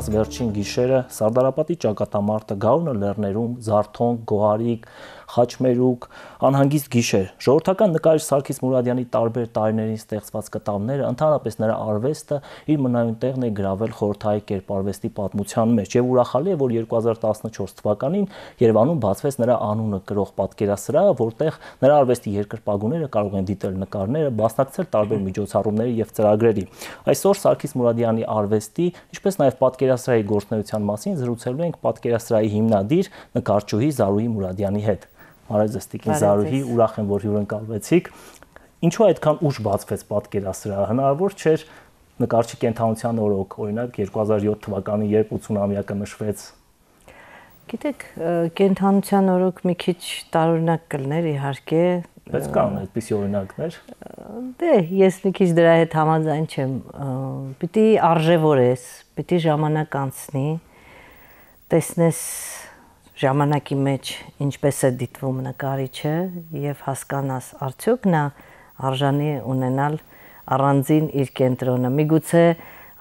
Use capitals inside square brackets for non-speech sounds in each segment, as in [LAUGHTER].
Կովկաս վերջին գիշերը Սարդարապետի ճակատամարտը գարունը լեռներում Զարթոնք, Գոհարիկ, խաչմերուկ, անհանգիստ գիշեր։ Ժողովրդական նկարիչ Սարգիս Մուրադյանի տարբեր տարիներին ստեղծված կտավները, ընդհանրապես նրա արվեստը իր մնայուն տեղն է գրավել խորթայի կերպարվեստի պատմության մեջ եւ ուրախալի է, որ 2014 թվականին Երևանում բացվեց նրա անունը գրող պատկերասրահը, որտեղ նրա արվեստի երկրպագուները կարող են դիտել նկարները, մասնակցել տարբեր միջոցառումների եւ ծրագրերի։ Այսօր Սարգիս Մուրադյանի արվեստի, ինչպես նաեւ պատկերասրահի գործնեության մասին զրուցելու ենք պատկերասրահի հիմնադիր նկարչուհի Զարուհի Մուրադյանի հետ։ Մարայ Զստիկին Զարուհի, ուրախ եմ, որ հյուրընկալվեցիք։ Ինչու այդքան ուշ բացվեց պատկերասրահը, հնարավոր չէր նկարչի կենթանության օրոք, օրինակ 2007 թվականին, երբ 80-ամյակը նշվեց։ Գիտեք, կենթանության օրոք մի քիչ տարօրինակ կլներ իհարկե, բայց կան այդպիսի օրինակներ։ Դե, ես մի քիչ դրա հետ համաձայն չեմ։ Պիտի արժևորես, պիտի ժամանակ անցնի, տեսնես ժամանակի մեջ ինչպես է դիտվում նկարիչը եւ հասկանաս արդյոք նա արժանի ունենալ առանձին իր կենտրոնը։ Միգուցե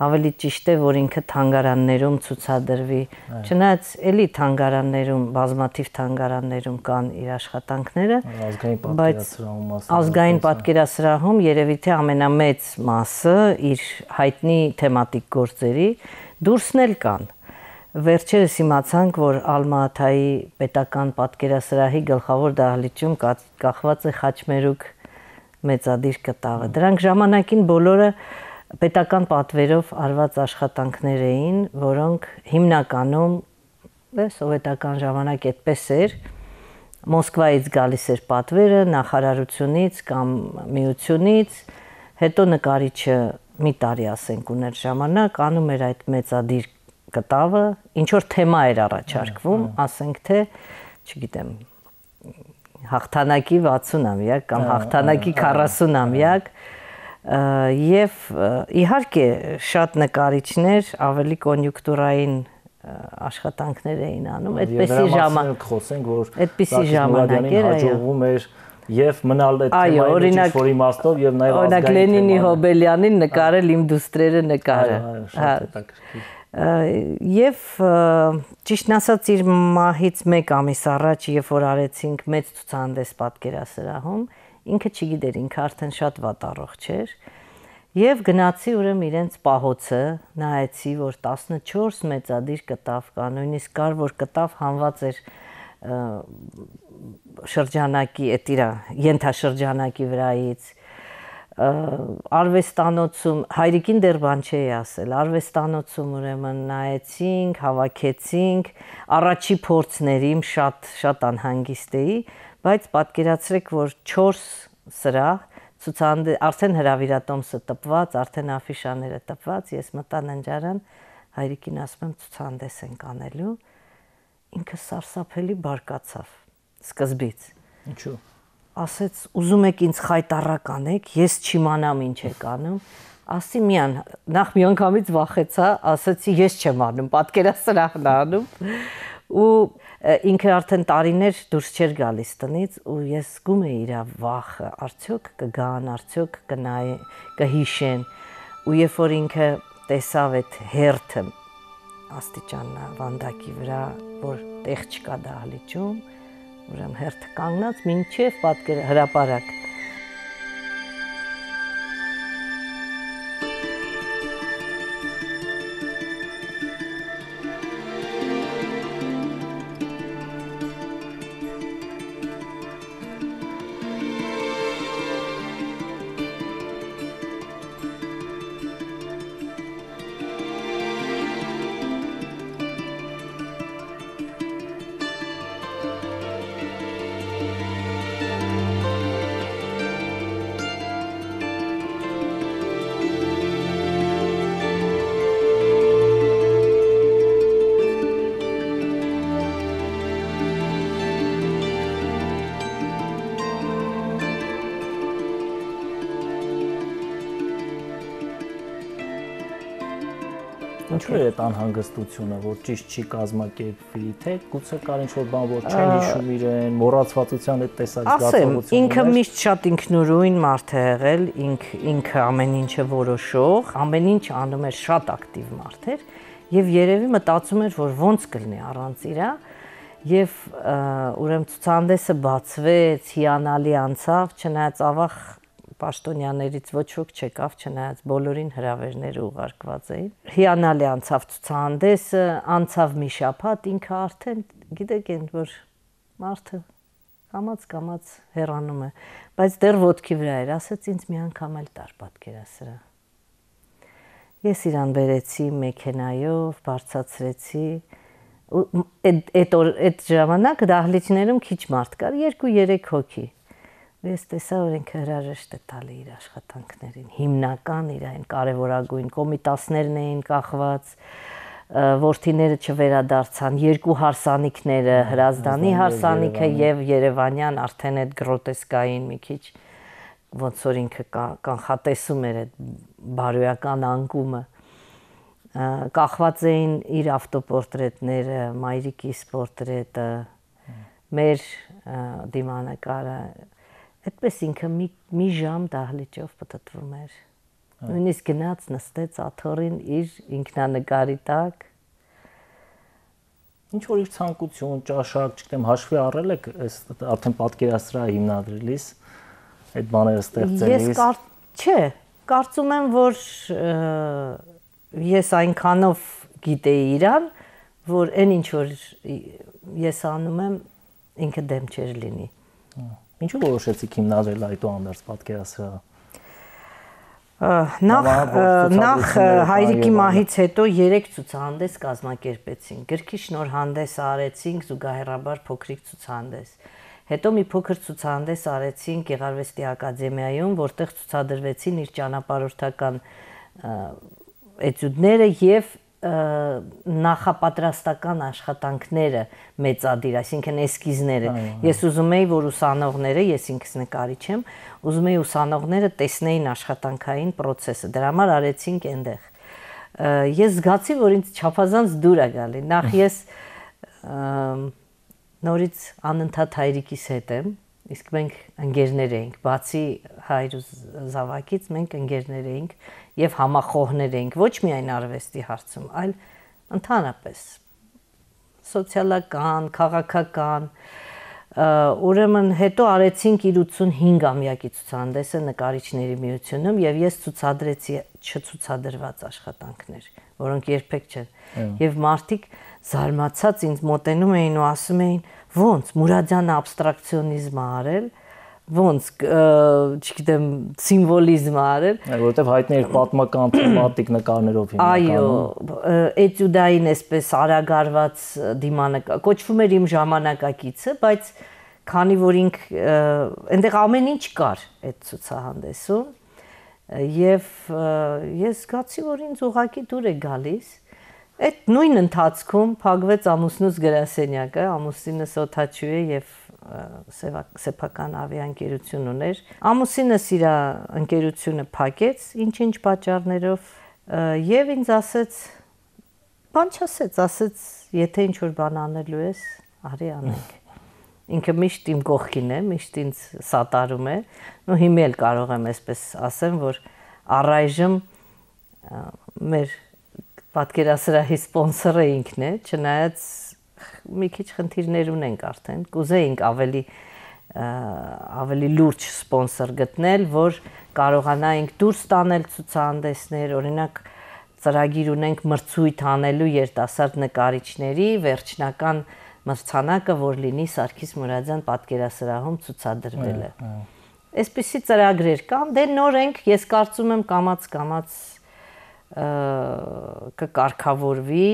ավելի ճիշտ է, որ ինքը թանգարաններում ցուցադրվի։ Չնայած էլի թանգարաններում, բազմաթիվ թանգարաններում կան իր աշխատանքները, բայց ազգային պատկերասրահում երևի թե ամենամեծ մասը իր հայտնի թեմատիկ գործերի դուրսն էլ կան։ Ա, Վերջերս իմացանք, որ Ալմաաթայի պետական պատկերասրահի գլխավոր դահլիճում կախված է խաչմերուկ մեծադիր կտավը։ Դրանք ժամանակին բոլորը պետական պատվերով արված աշխատանքներ էին, որոնք հիմնականում սովետական ժամանակ այդպես էր, Մոսկվայից գալիս էր պատվերը, նախարարությունից կամ միությունից, հետո նկարիչը մի տարի ասենք ուներ ժամանակ անում էր այդ մեծադիր կտավը ինչ որ թեմա էր առաջարկվում, ասենք թե, չգիտեմ, հաղթանակի 60-ամյակ կամ հաղթանակի 40-ամյակ եւ իհարկե շատ նկարիչներ ավելի կոնյուկտուրային աշխատանքներ էին անում, այդպեսի ժամանակ խոսենք, որ այդպեսի ժամանակեր հաջողվում էր եւ մնալ այդ թեմայի մեջ որ իմաստով եւ նաեւ ազգային օրինակ Լենինի Հոբելյանին նկարել իմ դուստրերը նկարը։ Հա, շատ հետաքրքիր եւ ճիշտն ասած իր մահից 1 ամիս առաջ երբ որ արեցինք մեծ ցուցահանդես պատկերասրահում ինքը չգիտեր ինքը արդեն շատ վատ առողջ էր եւ գնացի ուրեմն իրենց պահոցը նայեցի որ 14 մեծադիր կտավ կա նույնիսկ կար որ կտավ հանված էր շրջանակի այդ իրա ենթաշրջանակի վրայից արվեստանոցում հայրիկին դեռ բան չի ասել արվեստանոցում ուրեմն նայեցինք հավաքեցինք առաջի փորձներիմ շատ շատ անհանգիստ էի բայց պատկերացրեք որ 4 սրահ ցուցանդ արդեն հրավիրատոմսը տպված արդեն աֆիշաները տպված ես մտա ննջարան հայրիկին ասում եմ ցուցանդես ենք անելու ինքը սարսափելի բարկացավ սկզբից ինչու ասեց ուզում եք ինձ խայտարակ անեք, ես չիմանամ ինչ եք անում։ Ասի միան, նախ մի անգամից վախեցա, հա, ասացի ես չեմ անում, պատկերասրահն անում։ Ու ինքը արդեն տարիներ դուրս չէր գալիս տնից ու ես զգում էի իր վախը, արդյոք կգան, արդյոք կնայ, կհիշեն։ Ու երբ որ ինքը տեսավ այդ հերթը աստիճանն ավանդակի վրա, որ տեղ չկա դահլիճում, դա ուրեմն հերթ կանգնած մինչև պատկեր հրաապարակ անհանգստությունը, որ ճիշտ չի կազմակերպվի, թե գուցե կար ինչ-որ բան, որ չեն հիշում իրեն, մոռացվածության այդ տեսակ զգացողությունը։ Ասեմ, ինքը միշտ շատ ինքնուրույն մարդ է եղել, ինք ինքը ամեն ինչը որոշող, ամեն ինչ անում էր շատ ակտիվ մարդ էր եւ երևի մտածում էր, որ ոնց կլինի առանց իրա եւ ուրեմն ցուցանդեսը բացվեց, հիանալի անցավ, չնայած ավախ պաշտոնյաներից ոչ ոք չեկավ, չնայած բոլորին հրավերները ուղարկված էին։ Հիանալի անցավ ցուցահանդեսը, անցավ մի շաբաթ, ինքը արդեն գիտեք ընդ որ մարդը կամած կամած հեռանում է, բայց դեռ ոդքի վրա էր, ասաց ինձ մի անգամ էլ տար պատկերասրա։ Ես իրան բերեցի մեքենայով, բարձացրեցի, այդ այդ ժամանակ դահլիճներում քիչ մարդ կար, 2-3 հոգի։ Ես տեսա, որ ինքը հրաժեշտ է տալի իր աշխատանքներին, հիմնական իր այն կարևորագույն կոմիտասներն էին կախված, ворթիները չվերադարձան, երկու հարսանիքները, Հրազդանի հարսանիքը եւ Երևանյան արդեն այդ գրոտեսկային մի քիչ ոնց որ ինքը կանխատեսում էր այդ բարոյական անկումը կախված էին իր ավտոպորտրետները, մայրիկիս պորտրետը, մեր դիմանկարը այդպես ինքը մի մի ժամ դահլիճով պատտվում էր։ Նույնիսկ գնաց նստեց աթորին իր ինքնանկարի տակ։ Ինչ որ իր ցանկություն, ճաշակ, չգիտեմ, հաշվի առել եք, այս արդեն պատկերասրահը հիմնադրելիս այդ բաները ստեղծելիս։ Ես կար չէ, կարծում եմ, որ ես այնքանով գիտեի իրան, որ այն ինչ որ ես անում եմ, ինքը դեմ չէր լինի։ Ահա Ինչու որոշեցիք հիմնադրել այդուհանդերձ պատկերասրահը։ Նախ նախ հայրիկի մահից հետո 3 ցուցահանդես կազմակերպեցին։ Գրքի շնորհանդես արեցինք, զուգահեռաբար փոքրիկ ցուցահանդես։ Հետո մի փոքր ցուցահանդես արեցին Գեղարվեստի ակադեմիայում, որտեղ ցուցադրվեցին իր ճանապարհորդական էտյուդները եւ նախապատրաստական աշխատանքները մեծադիր, այսինքն էսկիզները։ Ես ուզում եի, որ ուսանողները, ես ինքս նկարիչ եմ, ուզում եի ուսանողները տեսնեին աշխատանքային process-ը։ Դրա համար արեցինք այնտեղ։ Ես զգացի, որ ինձ չափազանց դուր է գալի։ Նախ [LAUGHS] ես նորից անընդհատ հայրիկիս հետ եմ, Իսկ մենք ընկերներ էինք, բացի հայր ու զավակից մենք ընկերներ էինք եւ համախոհներ էինք ոչ միայն արվեստի հարցում, այլ ընդհանրապես սոցիալական, քաղաքական, ուրեմն հետո արեցինք 95 ամյակի ցուցահանդեսը նկարիչների միությունում եւ ես ցուցադրեցի չցուցադրված աշխատանքներ, որոնք երբեք չեն։ Եվ մարդիկ զարմացած ինձ մոտենում էին ու ասում էին, ոնց Մուրադյանը абստրակցիոնիզմ արել, ոնց չգիտեմ սիմվոլիզմ արել որովհետև հայտնի էր պատմական թեմատիկ նկարներով հիմնականում այո էտյուդային այսպես արագարված դիմանկա կոչվում էր իմ ժամանակակիցը բայց քանի որ ինք այնտեղ ամեն ինչ կար այդ ցուցահանդեսում եւ ես զգացի որ ինձ ուղակի դուր է գալիս Այդ նույն ընթացքում փակվեց ամուսնուս գրասենյակը, ամուսինս օթաչու է եւ սեփական ավիաընկերություն ուներ։ Ամուսինս իր ընկերությունը փակեց, ինչ-ինչ պատճառներով եւ ինձ ասեց բան չասեց, ասեց, եթե ինչ որ բան անելու ես, արի անենք։ Ինքը միշտ իմ կողքին է, միշտ ինձ սատարում է, ու հիմա էլ կարող եմ այսպես ասեմ, որ առայժմ մեր պատկերասրահի սպոնսորը ինքն է, չնայած մի քիչ խնդիրներ ունենք արդեն։ Կուզեինք ավելի ավելի լուրջ սպոնսոր գտնել, որ կարողանայինք դուրս տանել ցուցահանդեսներ, օրինակ ծրագիր ունենք մրցույթ անելու երիտասարդ նկարիչների վերջնական մրցանակը, որ լինի Սարգիս Մուրադյան պատկերասրահում ցուցադրվելը։ Այսպիսի ծրագրեր կան, դե նոր ենք, ես կարծում եմ կամած կամած կամաց կկարգավորվի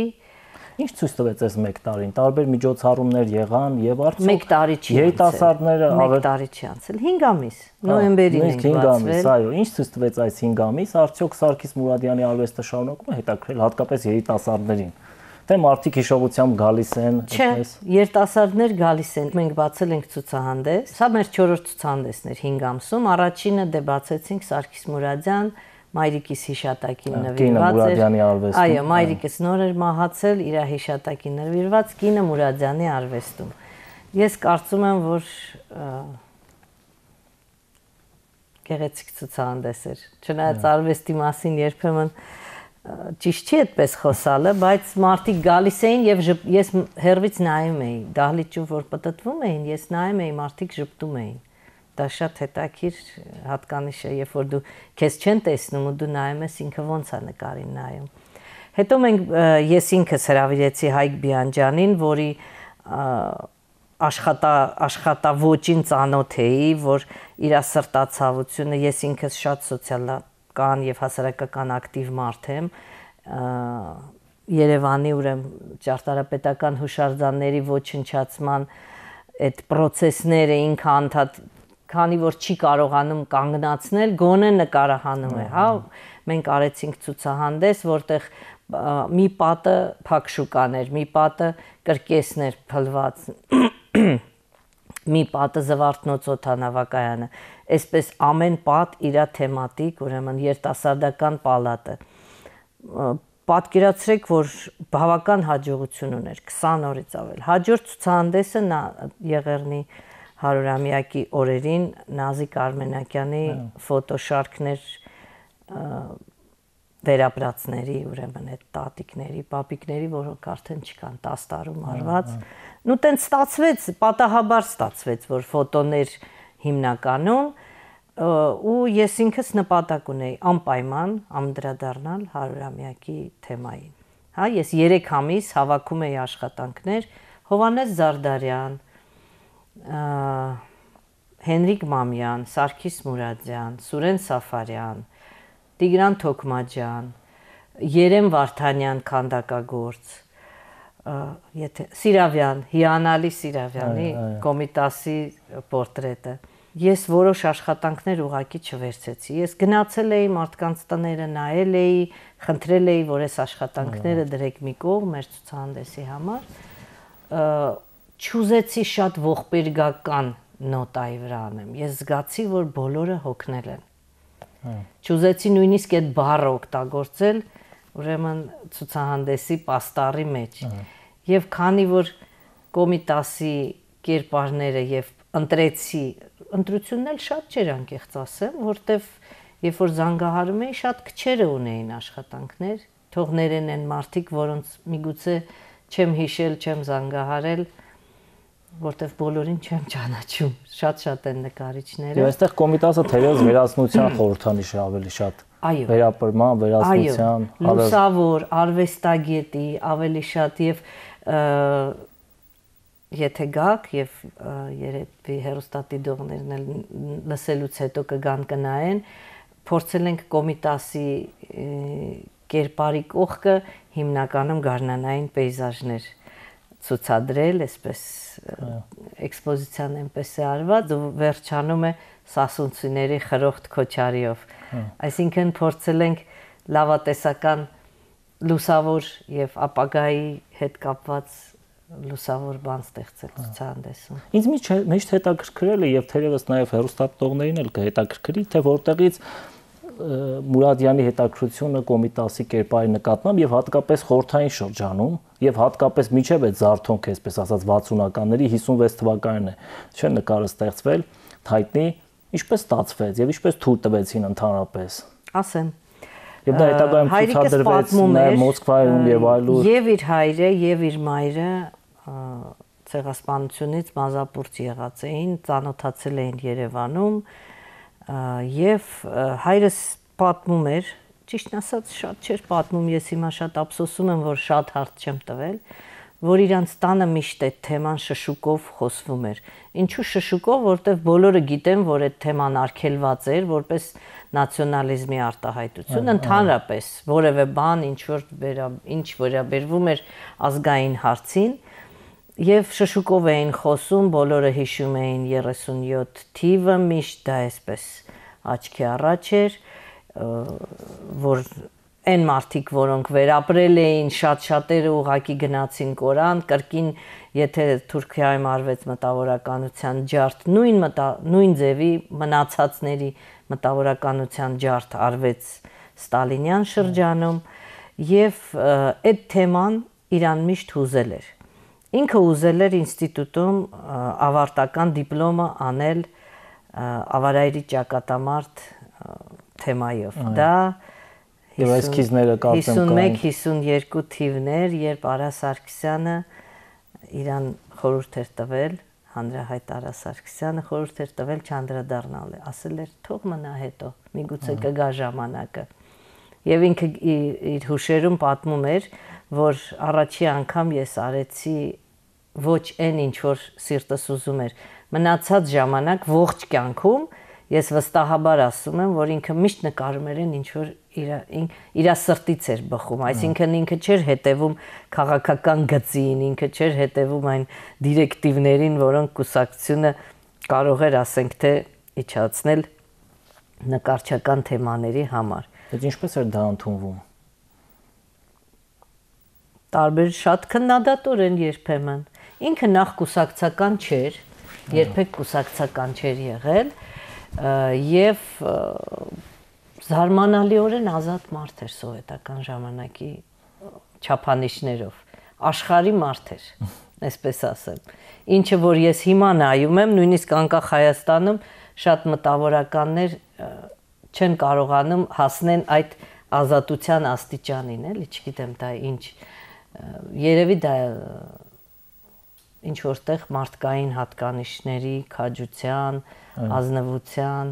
Ինչ ցույց տվեց այս 1 տարին։ Տարբեր միջոցառումներ եղան եւ արդյոք 1 տարի չի անցել։ Երիտասարդները 1 տարի չի անցել, 5 ամիս, նոյեմբերին են բացվել։ 5 ամիս, այո, ինչ ցույց տվեց այս 5 ամիս, արդյոք Սարգիս Մուրադյանի արվեստը շարունակում է հետաքրել հատկապես երիտասարդներին։ Թե դե մարդիկ հիշողությամբ գալիս են, այդպես։ Չէ, երիտասարդներ գալիս են։ Մենք բացել ենք ցուցահանդես։ Սա մեր 4-րդ ցուցահանդեսն էր 5 ամսում։ Առաջինը դե բացեցինք Սարգիս Մուրադյան մայրիկիս հիշատակին նվիրված էր։ Կինը Մուրադյանի արվեստում։ Այո, մայրիկս նոր էր մահացել իր հիշատակին նվիրված կինը Մուրադյանի արվեստում։ Ես կարծում եմ, որ գեղեցիկ ցուցահանդես էր։ Չնայած արվեստի մասին երբեմն ճիշտ չի այդպես խոսալը, բայց մարդիկ գալիս էին եւ ես հերվից նայում էի, դահլիճում որ պտտվում էին, ես նայում էի, մարդիկ ճպտում էին դա շատ հետաքրիր հատկանիշ է, երբ որ դու քեզ չեն տեսնում ու դու նայում ես ինքը ոնց է նկարին նայում։ Հետո մենք ես ինքս հravirեցի Հայկ Բիանջանին, որի աշխատա աշխատավոճին ծանոթ էի, որ իր սրտացավությունը ես ինքս շատ սոցիալական եւ հասարակական ակտիվ մարդ եմ, Երևանի ուրեմն ճարտարապետական հուշարձանների ոչնչացման այդ process-ները ինքը անդադ քանի որ չի կարողանում կանգնացնել, գոնե նկարահանում է, հա։ Մենք արեցինք ցուցահանդես, որտեղ մի պատը փակշուկաներ, մի պատը կրկեսներ փլված, [CLEARS THROAT] մի պատը զվարթնոց օթանավակայանը։ Այսպես ամեն պատ իր թեմատիկ, ուրեմն երիտասարդական պալատը պատկերացրեք, որ բավական հաջողություն ուներ 20 օրից ավել։ Հաջորդ ցուցահանդեսը նա Եղեռնի 100-ամյակի օրերին Նազիկ Արմենակյանի հա։ ֆոտոշարքներ վերապրածների, ուրեմն այդ տատիկների, պապիկների, որոնք արդեն չկան 10 տարում հա, արված, նու հա։ տենց ստացվեց, պատահաբար ստացվեց, որ ֆոտոներ հիմնականում ու ես ինքս նպատակ ունեի անպայման ამდրադառնալ 100-ամյակի թեմային։ Հա, ես 3 ամիս հավաքում էի աշխատանքներ Հովանես Զարդարյան, Հենրիկ Մամյան, Սարգիս Մուրադյան, Սուրեն Սաֆարյան, Տիգրան Թոքմաջյան, Երեմ Վարդանյան քանդակագործ, եթե Սիրավյան, Հիանալի Սիրավյանի կոմիտասի պորտրետը։ Ես որոշ աշխատանքներ ուղակի չվերցեցի։ Ես գնացել էի մարդկանց տները, նայել էի, խնդրել էի, որ այս աշխատանքները դրեք մի կողմ մեր ցուցահանդեսի համար չուզեցի շատ ողբերգական նոտայի վրա անեմ։ Ես զգացի, որ բոլորը հոգնել են։ հա։ Չուզեցի նույնիսկ այդ բառը օգտագործել, ուրեմն ցուցահանդեսի պաստառի մեջ։ հա։ Եվ քանի որ կոմիտասի կերպարները եւ ընտրեցի, ընտրությունն էլ շատ չեր անկեղծ ասեմ, որտեվ երբ որ զանգահարում էի, շատ քչերը ունեին աշխատանքներ, թողներեն են մարդիկ, որոնց միգուցե չեմ հիշել, չեմ զանգահարել, որտեվ բոլորին չեմ ճանաչում։ Շատ-շատ են նկարիչները։ Եվ այստեղ կոմիտասը թերևս վերացնության խորհրդանիշ է ավելի շատ։ Այո։ Վերապրման, վերացնության, լուսավոր, արվեստագետի, ավելի շատ եւ եթե գաք եւ երեւի հերոստատի դողներն էլ լսելուց հետո կգան կնայեն, փորձել ենք կոմիտասի կերպարի կողքը հիմնականում գարնանային պեյզաժներ ցուցադրել, այսպես էքսպոզիցիան այնպես է արված ու վերջանում է Սասունցիների խրոխտ քոչարիով։ հա։ Այսինքն փորձել ենք լավատեսական լուսավոր եւ ապագայի հետ կապված լուսավոր բան ստեղծել հա։ ցուցահանդեսում։ Ինձ միշտ միշտ հետաքրքրել է եւ թերևս նաեւ հերոստատողներին էլ կհետաքրքրի, թե որտեղից որ Մուրադյանի հետաքրությունը կոմիտասի կերպարի նկատմամբ եւ հատկապես խորթային շրջանում եւ հատկապես միջև այդ Զարթոնք, այսպես ասած 60-ականների 56 թվականն է, չէ նկարը ստեղծվել, հայտնի ինչպես ստացվեց եւ ինչպես թույլ տվեցին ընդհանրապես։ Ասեմ, Եվ դա հետագայում ցուցադրվեց նաև Մոսկվայում եւ այլուր։ Եվ իր հայրը, եւ իր մայրը ցեղասպանությունից մազապուրց եղած էին, ծանոթացել էին Երևանում, եւ հայրս պատմում էր, ճիշտն ասած շատ չէր պատմում, ես հիմա շատ ափսոսում եմ, որ շատ հարց չեմ տվել, որ իրանց տանը միշտ այդ թեման շշուկով խոսվում էր։ Ինչու շշուկով, որտեվ բոլորը գիտեն, որ այդ թեման արգելված էր, որպես նացիոնալիզմի արտահայտություն, ընդհանրապես որևէ բան, ինչ որ ինչ վերաբերվում էր ազգային հարցին, Եվ շշուկով էին խոսում, բոլորը հիշում էին 37 թիվը, միշտ դա էսպես աչքի առաջ էր, որ այն մարդիկ, որոնք վերապրել էին, շատ-շատերը ուղակի գնացին Կորան, կրկին, եթե Թուրքիայում արվեց մտավորականության ջարդ, նույն մտա, նույն ձևի մնացածների մտավորականության ջարդ արվեց Ստալինյան շրջանում, եւ այդ թեման Իրան միշտ հուզել էր Ինքը ուզել էր ինստիտուտում ավարտական դիպլոմը անել ավարայրի ճակատամարտ թեմայով։ Դա Եվ այս քիզները կարծեմ կան 51-52 թիվներ, երբ Արա Սարգսյանը իրան խորհուրդ էր տվել, հանրահայտ Արա Սարգսյանը խորհուրդ էր տվել չանդրադառնալ, ասել էր թող մնա հետո, միգուցե կգա ժամանակը։ Եվ ինքը իր հուշերում պատմում էր, որ առաջի անգամ ես արեցի ոչ այն ինչ որ սիրտս ուզում էր։ Մնացած ժամանակ ողջ կյանքում ես վստահաբար ասում եմ, որ ինքը միշտ նկարում էր ինչ որ իր իր սրտից էր բխում, այսինքն ինքը չէր հետևում քաղաքական գծին, ինքը չէր հետևում այն դիրեկտիվներին, որոնք կուսակցությունը կարող էր ասենք թե իջացնել նկարչական թեմաների համար։ Բայց ինչպես էր դա ընդունվում տարբեր շատ քննադատոր են երբեմն։ Ինքը նախ կուսակցական չէր, երբեք կուսակցական չէր եղել եւ զարմանալիորեն ազատ մարդ էր սովետական ժամանակի չափանիշներով, աշխարհի մարդ էր, այսպես ասեմ։ Ինչը որ ես հիմա նայում եմ, նույնիսկ անկախ Հայաստանում շատ մտավորականներ չեն կարողանում հասնել այդ ազատության աստիճանին, էլի, չգիտեմ դա ինչ երևի դա ինչ որտեղ մարդկային հատկանիշների, քաջության, ազնվության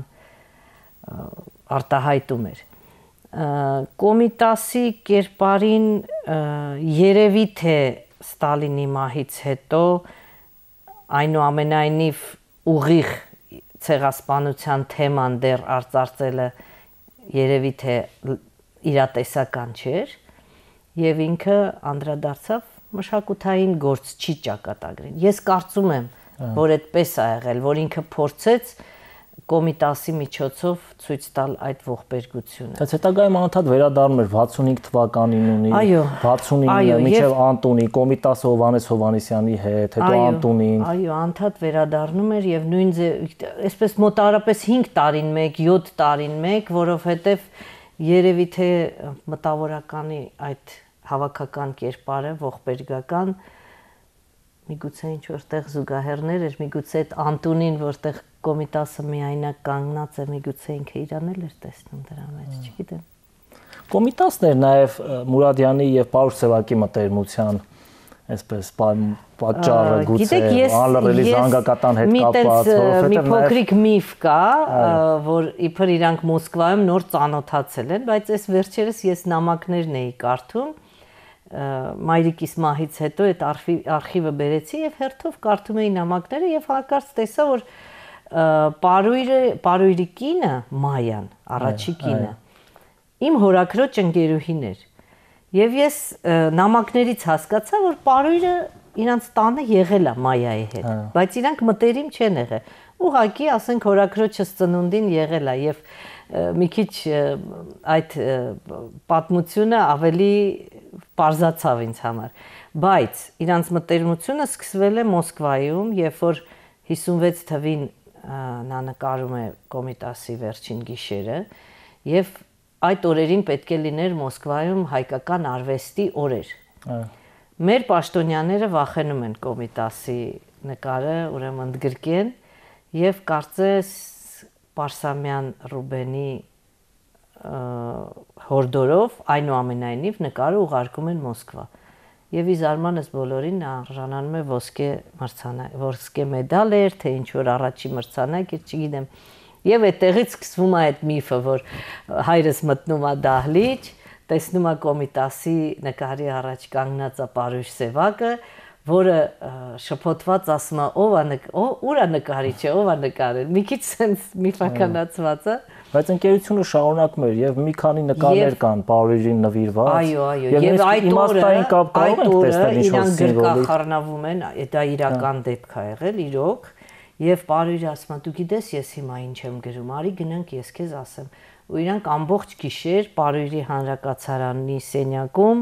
արտահայտում էր։ Կոմիտասի կերպարին երևի թե Ստալինի մահից հետո այնուամենայնիվ ուղիղ ցեղասպանության թեման դեռ արծարծելը երևի թե իրատեսական չէր եւ ինքը անդրադարձավ մշակութային գործչի ճակատագրին։ Ես կարծում եմ, որ այդպես է եղել, որ ինքը փորձեց կոմիտասի միջոցով ցույց տալ այդ ողբերգությունը։ Բայց հետագայում անդադ վերադառնում էր 65 թվականին ունի 69-ը միջև Անտոնի կոմիտասը Հովանես Հովանեսյանի հետ, հետո Անտոնին։ Այո, անդադ վերադառնում էր եւ նույն այսպես մոտարապես 5 տարին մեկ, 7 տարին մեկ, որովհետեւ երևի թե մտավորականի այդ հավաքական կերպարը, ողբերգական միգուցե ինչ որտեղ զուգահեռներ էր, միգուցե այդ Անտունին, որտեղ կոմիտասը միայնակ կանգնած է, միգուցե ինքը իրանել էր տեսնում դրա մեջ, չգիտեմ։ Կոմիտասն էր նաև Մուրադյանի եւ Պարուս Սևակի մտերմության այսպես պատճառը գուցե անլռելի զանգակատան հետ կապված, որովհետեւ մի փոքրիկ միֆ կա, որ իբր իրանք Մոսկվայում նոր ծանոթացել են, բայց այս վերջերս ես նամակներն էի կարդում մայրիկիս մահից հետո այդ արխիվը բերեցի եւ հերթով կարդում էի նամակները եւ հանկարծ տեսա որ Պարույրը Պարույրի կինը Մայան առաջի կինը իմ հորակրոջ ընկերուհին էր եւ ես նամակներից հասկացա որ Պարույրը իրանց տանը եղել է Մայայի հետ բայց իրանք մտերիմ չեն եղել ուղղակի ասենք հորակրոջս ծնունդին եղել է եւ և մի քիչ այդ պատմությունը ավելի բարձացավ ինձ համար բայց իրանց մտերմությունը սկսվել է մոսկվայում երբ որ 56 թվին նա նկարում է կոմիտասի վերջին գիշերը եւ այդ օրերին պետք է լիներ մոսկվայում հայկական արվեստի օրեր մեր պաշտոնյաները վախենում են կոմիտասի նկարը ուրեմն ընդգրկեն եւ կարծես Պարսամյան Ռուբենի հորդորով այնուամենայնիվ նկարը ուղարկում են Մոսկվա։ Եվ ի զարմանս բոլորին նա արժանանում է ոսկե մրցանակ, ոսկե մեդալեր, թե ինչ որ առաջի մրցանակ է, չգիտեմ։ Եվ այդտեղից սկսվում է այդ միֆը, որ հայրս մտնում է դահլիճ, տեսնում է կոմիտասի նկարի առաջ կանգնած է Պարուշ Սևակը, որը շփոթված ասում է ով է ո՞ր է նկարիչը ով է նկարել մի քիչ sense միֆականացվածը բայց ընկերությունը շարունակում էր եւ մի քանի նկարներ կան բարերին նվիրված այո այո եւ այդ իմաստային կապ կարող ենք տեսնել ինչ որ սիմվոլիկ խառնավում են դա իրական դեպք է եղել իրոք եւ բարերը ասում է դու գիտես ես հիմա ինչ եմ գրում արի գնանք ես քեզ ասեմ ու իրանք ամբողջ գիշեր բարերի հանրակացարանի սենյակում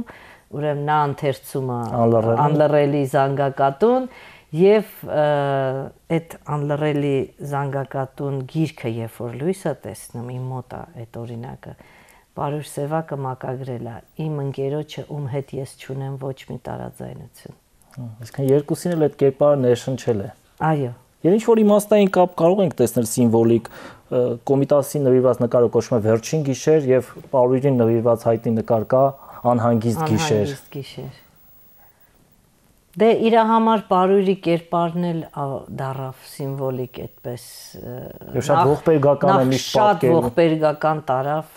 ուրեմն նա ընթերցում է անլռելի զանգակատուն եւ այդ անլռելի զանգակատուն գիրքը երբ որ լույսը տեսնում իմ մոտ է այդ օրինակը Պարուր Սևակը մակագրել է իմ ընկերոջը ում հետ ես չունեմ ոչ մի տարաձայնություն այսինքն երկուսին էլ այդ կերպարը ներշնչել է այո Եվ ինչ որ իմաստային կապ կարող ենք տեսնել սիմվոլիկ կոմիտասի նվիրված նկարը կոչվում է Վերջին գիշեր եւ Պարուրին նվիրված հայտի նկար կա անհանգիստ գիշեր։ Անհանգիստ գիշեր։ Դե իր համար բարույրի կերպարն էլ դարավ սիմվոլիկ այդպես Եվ շատ ողբերգական է միշտ պատկերում։ Շատ ողբերգական տարավ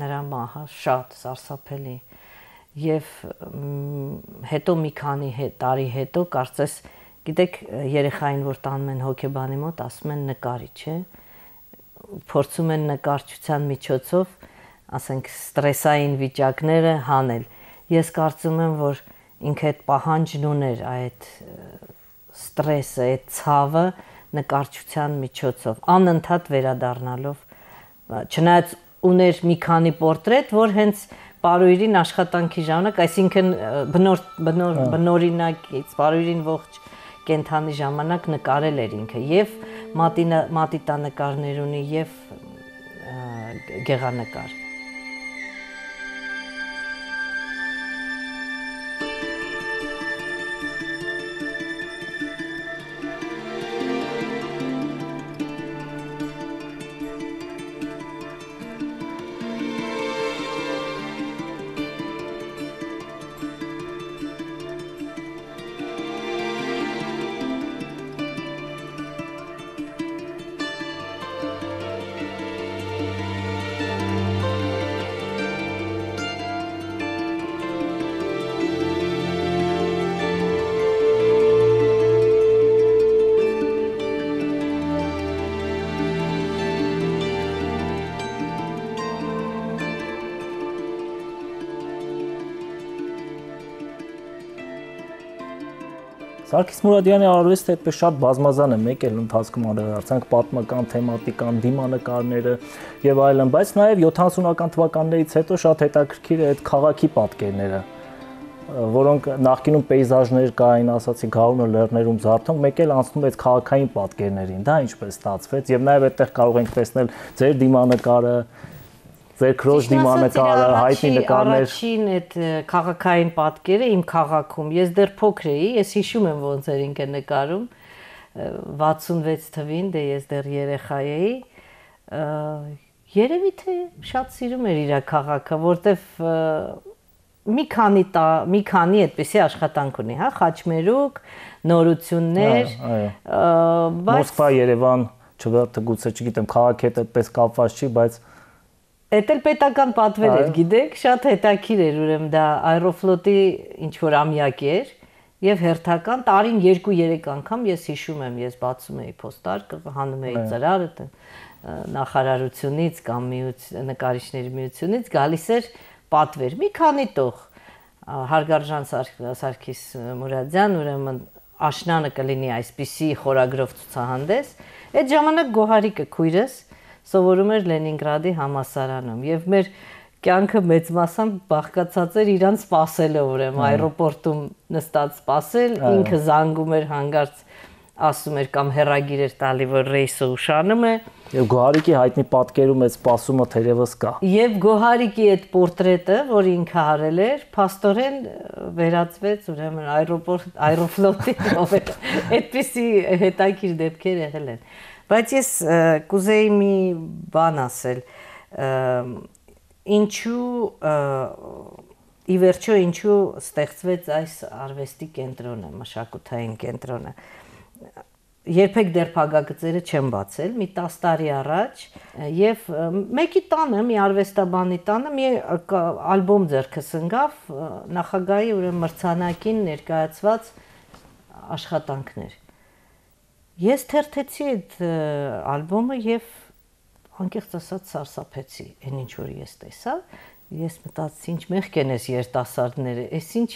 նրա մահը, շատ սարսափելի։ Եվ հետո մի քանի տարի հետո կարծես գիտեք երեխային որ տանում են հոկեբանի մոտ ասում են նկարիչ է փորձում են նկարչության միջոցով ասենք ստրեսային վիճակները հանել։ Ես կարծում եմ, որ ինքը այդ պահանջն ուներ այդ ստրեսը, այդ ցավը նկարչության միջոցով, անընդհատ վերադառնալով։ Չնայած ուներ մի քանի պորտրետ, որ հենց Պարույրին աշխատանքի ժամանակ, այսինքն բնոր բնոր հա։ բնորինակից Պարույրին ողջ կենթանի ժամանակ նկարել էր ինքը եւ մատիտա մատիտա նկարներ ունի եւ գեղանկար Սարգիս Մուրադյանի արվեստը այդպես շատ բազմազան է, մեկ էլ ընթացքում անդրադարձանք պատմական թեմատիկան, դիմանկարները եւ այլն, բայց նաեւ 70-ական թվականներից հետո շատ հետաքրքիր է այդ քաղաքի պատկերները որոնք նախկինում պեյզաժներ կային, ասացի գաունը լեռներում զարթում, մեկ էլ անցնում էս քաղաքային պատկերներին, դա ինչպես ստացվեց եւ նաեւ այդտեղ կարող ենք տեսնել ձեր դիմանկարը, վերքրոջ դիմանկարը, հայտնի նկարներ։ Առաջին այդ քաղաքային պատկերը իմ քաղաքում, ես դեռ փոքր էի, ես հիշում եմ ոնց էր ինքը նկարում 66 թվին, դե ես դեռ երեխա էի։ Երևի թե շատ սիրում էր իր քաղաքը, որտեվ մի քանի տա, մի քանի այդպեսի աշխատանք ունի, հա, խաչմերուկ, նորություններ, այո։ Մոսկվա, Երևան, չգիտեմ, գուցե չգիտեմ, քաղաքի հետ այդպես կապված չի, բայց Էդ էլ պետական պատվեր էր, գիտեք, շատ հետաքրիր էր ուրեմն դա Aeroflot-ի ինչ որ ամյակ էր եւ հերթական տարին 2-3 անգամ ես հիշում եմ, ես բացում էի փոստարկը, հանում էի ծրարը նախարարությունից կամ միուց նկարիչների միությունից գալիս էր պատվեր, մի քանի տող հարգարժան Սարգիս Մուրադյան, ուրեմն աշնանը կլինի այսպիսի խորագրով ցուցահանդես։ Այդ ժամանակ Գոհարիկը քույրս սովորում էր Լենինգրադի համասարանում եւ մեր կյանքը մեծ մասամբ բաղկացած էր իրան սпасելով ուրեմն аэроպորտում նստած սпасել ինքը զանգում էր հանգարց ասում էր կամ հերագիր էր տալի որ ռեյսը ուշանում է Եվ Գոհարիկի հայտնի պատկերում այդ սпасումը թերևս կա։ Եվ Գոհարիկի այդ պորտրետը, որ ինքը արել էր, փաստորեն վերածվեց ուրեմն аэроպորտ, аэроֆլոտի, ով է։ Այդպիսի հետաքրքիր դեպքեր եղել են։ Ա, Բայց ես կուզեի մի բան ասել։ Ինչու ի վերջո ինչու ստեղծվեց այս արվեստի կենտրոնը, մշակութային կենտրոնը։ Երբեք դեռ փագագծերը չեմ բացել, մի 10 տարի առաջ, եւ մեկի տանը, մի արվեստաբանի տանը մի ալբոմ ձեռքս ընկավ նախագահի ուրեմն մրցանակին ներկայացված աշխատանքներ Ես թերթեցի այդ ալբոմը եւ անկեղծ ասած սարսափեցի այն ինչ որ ես տեսա ես մտածեցի ինչ մեղք են այս երիտասարդները այս ինչ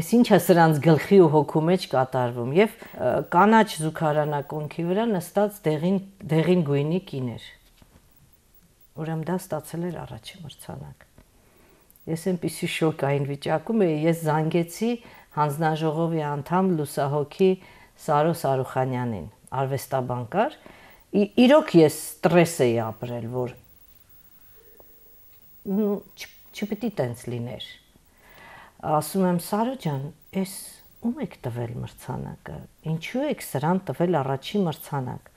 այս ինչ է սրանց գլխի ու հոգու մեջ կատարվում եւ կանաչ զուգարանակոնքի վրա նստած դեղին դեղին գույնի կիներ ուրեմն դա ստացել էր առաջի մրցանակ ես այնպիսի շոկային վիճակում էի ես զանգեցի հանձնաժողովի անդամ լուսահոգի Սարո Սարուխանյանին, արվեստաբան կար։ Իրոք ես ստրես էի ապրել, որ ու չպիտի տենց լիներ։ Ասում եմ Սարո ջան, էս ում եք տվել մրցանակը։ Ինչու եք սրան տվել առաջի մրցանակ։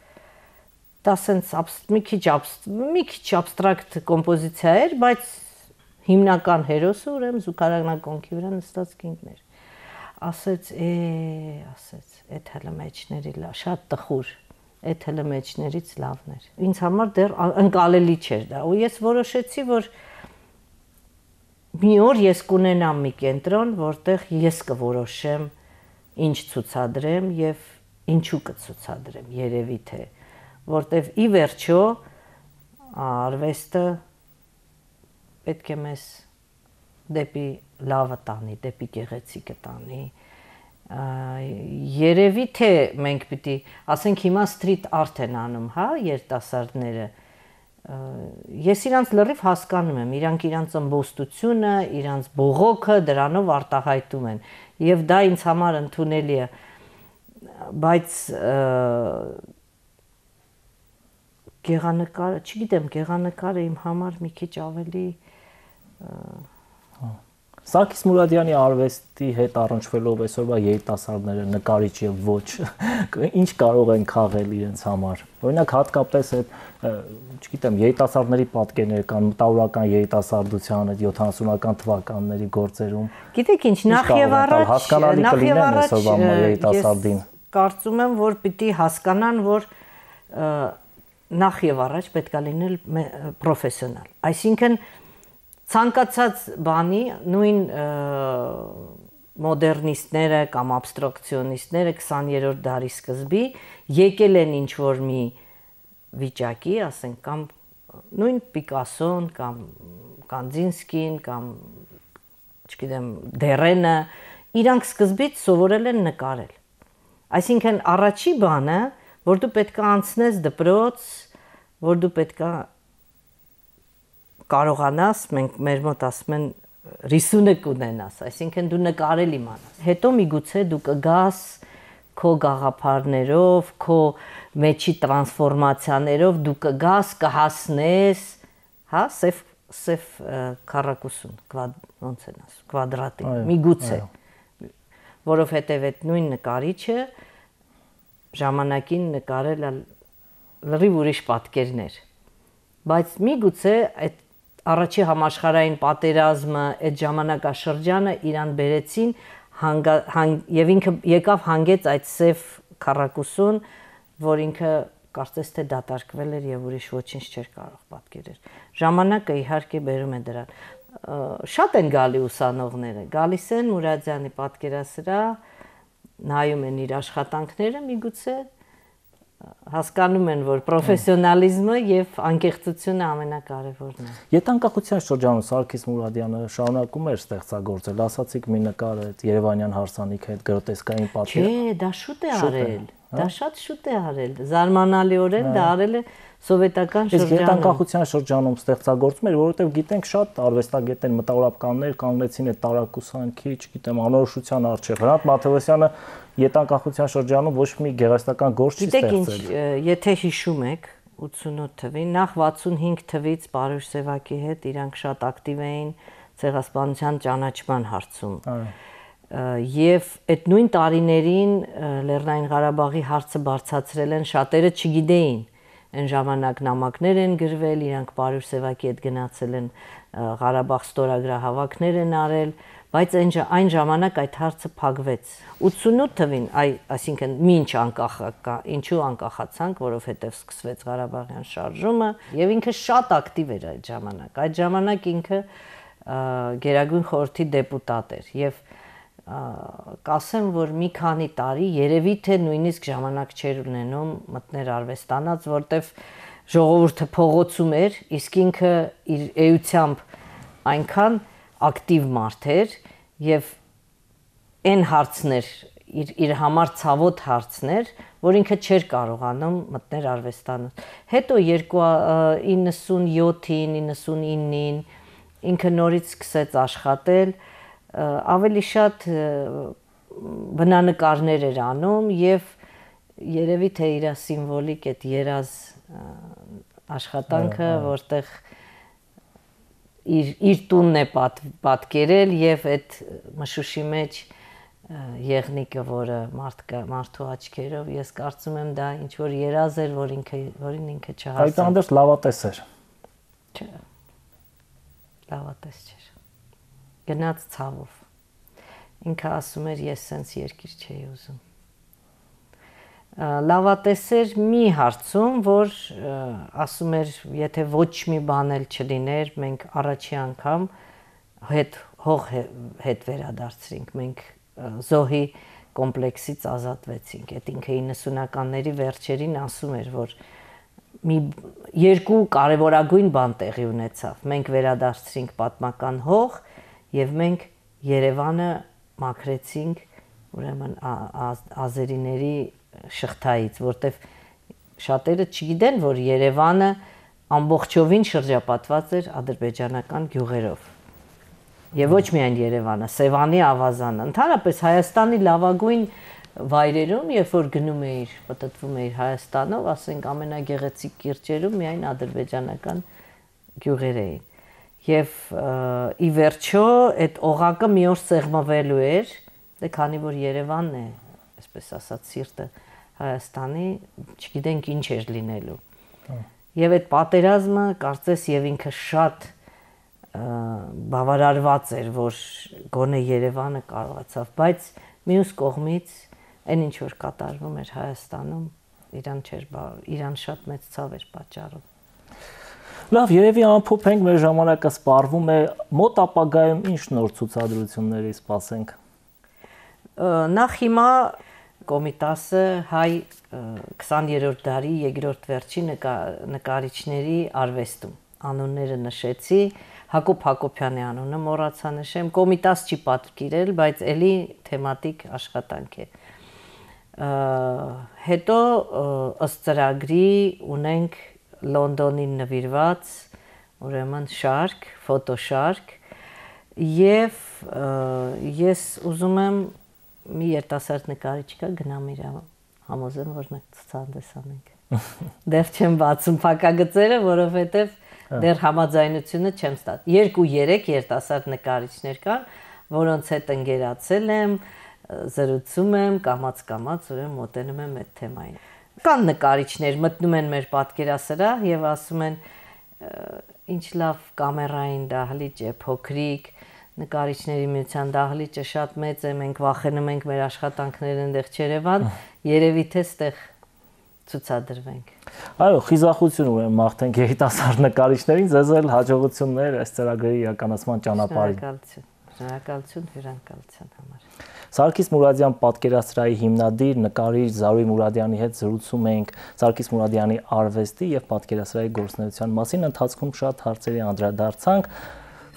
Դա սենց մի քիչ մի քիչ абստրակտ կոմպոզիցիա էր, բայց հիմնական հերոսը ուրեմն Զուգարագնա կոնքի վրա նստած կինգներ ասեց է ասեց այդ հələ մեջների շատ տխուր այդ հələ մեջներից լավն էր ինձ համար դեռ անկալելի չէր դա ու ես որոշեցի որ մի օր ես կունենամ մի կենտրոն որտեղ ես կորոշեմ ինչ ցուցադրեմ եւ ինչու կցուցադրեմ երևի թե որտեվ ի վերջո արվեստը պետք է մեզ դեպի լավը տանի, դեպի գեղեցիկը տանի։ Երևի թե մենք պիտի, ասենք հիմա սթրիթ արտ են անում, հա, երիտասարդները։ Ես իրանց լրիվ հասկանում եմ, իրանք իրանց ըմբոստությունը, իրանց բողոքը դրանով արտահայտում են։ Եվ դա ինձ համար ընդունելի է, բայց գեղանկարը, չգիտեմ, գեղանկարը իմ համար մի քիչ ավելի և, Սարգիս Մուրադյանի արվեստի հետ առնչվելով այսօրվա երիտասարդները նկարիչ եւ ոչ [LAUGHS] ինչ կարող են քաղել իրենց համար։ Օրինակ հատկապես այդ, չգիտեմ, երիտասարդների պատկերները կան մտավորական երիտասարդության այդ 70-ական թվականների գործերում։ Գիտեք ինչ, նախ եւ առաջ, նախ եւ առաջ երիտասարդին։ Կարծում եմ, որ պիտի հասկանան, որ նախ եւ առաջ պետքա լինել պրոֆեսիոնալ։ Այսինքն ցանկացած բանի նույն մոդեռնիստները կամ абստրակցիոնիստները 20-րդ դարի սկզբի եկել են ինչ որ մի վիճակի, ասենք կամ նույն Պիկասոն կամ Կանդինսկին կամ չգիտեմ Դերենը իրանք սկզբից սովորել են նկարել։ Այսինքն առաջի բանը, որ դու պետք է անցնես դպրոց, որ դու պետք է կարողանաս, մենք մեր մոտ ասում են ռիսունը կունենաս, այսինքն դու նկարել իմանաս։ Հետո միգուցե դու կգաս քո գաղափարներով, քո մեջի տրանսֆորմացիաներով դու կգաս, կհասնես, հա, սեվ սեվ քառակուսուն, կվադ ոնց են ասում, կվադրատի, միգուցե։ Որովհետև այդ նույն նկարիչը ժամանակին նկարել լրիվ ուրիշ պատկերներ։ Բայց միգուցե այդ առաջի համաշխարհային պատերազմը այդ ժամանակաշրջանը Իրան բերեցին հանգ, հանգ եւ ինքը եկավ հանգեց այդ սև քարակուսուն, որ ինքը կարծես թե դատարկվել էր եւ ուրիշ ոչինչ չէր կարող պատկերել։ Ժամանակը իհարկե բերում է դրան։ Շատ են գալի ուսանողները, գալիս են Մուրադյանի պատկերասրահ, նայում են իր աշխատանքները, միգուցե հասկանում են, որ պրոֆեսիոնալիզմը եւ անկեղծությունը ամենակարևորն է։ Եթե անկախության շրջանում Սարգիս Մուրադյանը շարունակում էր ստեղծագործել, ասացիք մի նկար այդ Երևանյան հարսանիքի հետ գրոտեսկային պատկեր։ Չէ, դա շուտ է արել։ Հա։ դա շատ շուտ է արել։ Զարմանալիորեն դա հա։ արել է սովետական շրջանում։ Իսկ հետանկախության շրջանում ստեղծագործում էր, որովհետև գիտենք շատ արվեստագետներ, մտավորապկաններ կանոնեցին այդ տարակուսանքի, չգիտեմ, անորոշության արժեքը։ Հրանտ Մաթեոսյանը հետանկախության շրջանում ոչ մի գեղարվեստական գործ չի ստեղծել։ Գիտեք ինչ, եթե հիշում եք 88 թվին, նախ 65 թվից Պարուշ Սևակի հետ իրանք շատ ակտիվ էին ցեղասպանության ճանաչման հարցում։ Այո հա եւ այդ նույն տարիներին Լեռնային Ղարաբաղի հարցը բարձացրել են շատերը չգիտեին այն ժամանակ նամակներ են գրվել, իրանք Պարուր Սևակի հետ գնացել են Ղարաբաղ ստորագրահավաքներ են արել, բայց այն այն ժամանակ այդ հարցը փակվեց 88 թվին այ այսինքն ինչ անկախ ինչու անկախացանք որովհետև սկսվեց Ղարաբաղյան շարժումը եւ ինքը շատ ակտիվ էր այդ ժամանակ այդ ժամանակ ինքը գերագույն խորհրդի դեպուտատ էր եւ կասեմ, որ մի քանի տարի երևի թե նույնիսկ ժամանակ չեր ունենում մտներ արվեստանաց, որտեվ ժողովուրդը փողոցում էր, իսկ ինքը իր էությամբ այնքան ակտիվ մարդ էր եւ այն հարցներ իր իր համար ցավոտ հարցներ, որ ինքը չէր կարողանում մտնել արվեստանոց։ Հետո 297-ին, 99-ին ինքը նորից սկսեց աշխատել, ավելի շատ բնանկարներ էր անում եւ երևի թե իր սիմվոլիկ այդ երազ աշխատանքը, որտեղ իր իր տունն է պատ, պատկերել եւ այդ մշուշի մեջ եղնիկը, որը մարդկա մարդու աչքերով, ես կարծում եմ դա ինչ որ երազ էր, որ ինքը որին ինքը չհասավ։ Այդ անդրս լավատես էր։ Չէ։ Լավատես չէ գնաց ցավով ինքը ասում էր ես սենց երկիր չէի ուզում լավատեսեր մի հարցում, որ ասում էր, եթե ոչ մի բան էլ չլիներ, մենք առաջի անգամ հետ հող հետ վերադարձրինք, մենք զոհի կոմպլեքսից ազատվեցինք։ Այդ ինքը 90-ականների վերջերին ասում էր, որ մի երկու կարևորագույն բան տեղի ունեցավ։ Մենք վերադարձրինք պատմական հող եւ մենք Երևանը մաքրեցինք ուրեմն ազերիների շղթայից, որտեվ շատերը չգիտեն, որ Երևանը ամբողջովին շրջապատված էր ադրբեջանական գյուղերով։ Եվ ոչ միայն Երևանը, Սևանի ավազանը, ընդհանրապես Հայաստանի լավագույն վայրերում, երբ որ գնում էիր, պատտվում էիր Հայաստանով, ասենք ամենագեղեցիկ կիրճերում միայն ադրբեջանական գյուղեր էին եւ ի վերջո այդ օղակը մի օր սեղմվելու էր, դե քանի որ Երևանն է, այսպես ասած, սիրտը Հայաստանի, չգիտենք ինչ էր լինելու։ հա։ Եվ այդ պատերազմը կարծես եւ ինքը շատ բավարարված էր, որ գոնե Երևանը կարողացավ, բայց մյուս կողմից այն ինչ որ կատարվում էր Հայաստանում, Իրան չէր, Իրան շատ մեծ ցավ էր պատճառում։ Լավ, երևի ամփոփենք մեր ժամանակը սպառվում է մոտ ապագայում ինչ նոր ցուցադրությունների սպասենք։ Նախ հիմա Կոմիտասը հայ 20-րդ դարի 2-րդ վերջի նկարիչների արվեստում անունները նշեցի Հակոբ Հակոբյանի անունը մոռացա նշեմ Կոմիտաս չի պատկիրել բայց ելի թեմատիկ աշխատանք է հետո ըստ ծրագրի ունենք Լոնդոնին նվիրված ուրեմն շարք, ֆոտոշարք եւ ես ուզում եմ մի երիտասարդ նկարիչ կա գնամ իր հա-, համոզեմ որ նա ցուցանձես անենք։ [LAUGHS] Դեռ չեմ բացում փակագծերը, որովհետեւ հա։ դեռ համաձայնությունը չեմ ստացել։ 2-3 երիտասարդ նկարիչներ կան, որոնց հետ ընկերացել եմ, զրուցում եմ, կամած-կամած ուրեմն մոտենում եմ այդ թեմային։ Կան նկարիչներ մտնում են մեր պատկերասրահ եւ ասում են ինչ լավ կամերային դահլիճ է, փոքրիկ, նկարիչների միության դահլիճը շատ մեծ է, մենք վախենում ենք մեր աշխատանքները այնտեղ Չերևան, երևի թե այդտեղ ցուցադրվենք։ Այո, խիզախություն ունեմ մաղթենք երիտասարդ նկարիչներին, ձեզ էլ հաջողություններ այս ծրագրի իրականացման ճանապարհին։ Շնորհակալություն, շնորհակալություն հյուրընկալության համար։ Սարգիս Մուրադյան պատկերասրահի հիմնադիր, նկարիչ Զարուհի Մուրադյանի հետ զրուցում էինք Սարգիս Մուրադյանի արվեստի եւ պատկերասրահի գործունեության մասին, ընթացքում շատ հարցերի անդրադարձանք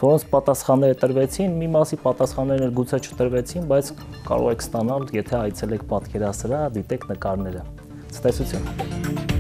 որոնց պատասխանները տրվեցին, մի մասի պատասխանները գուցե չտրվեցին, բայց կարող եք ստանալ, եթե այցելեք պատկերասրահ, դիտեք նկարները։ Ցտեսություն։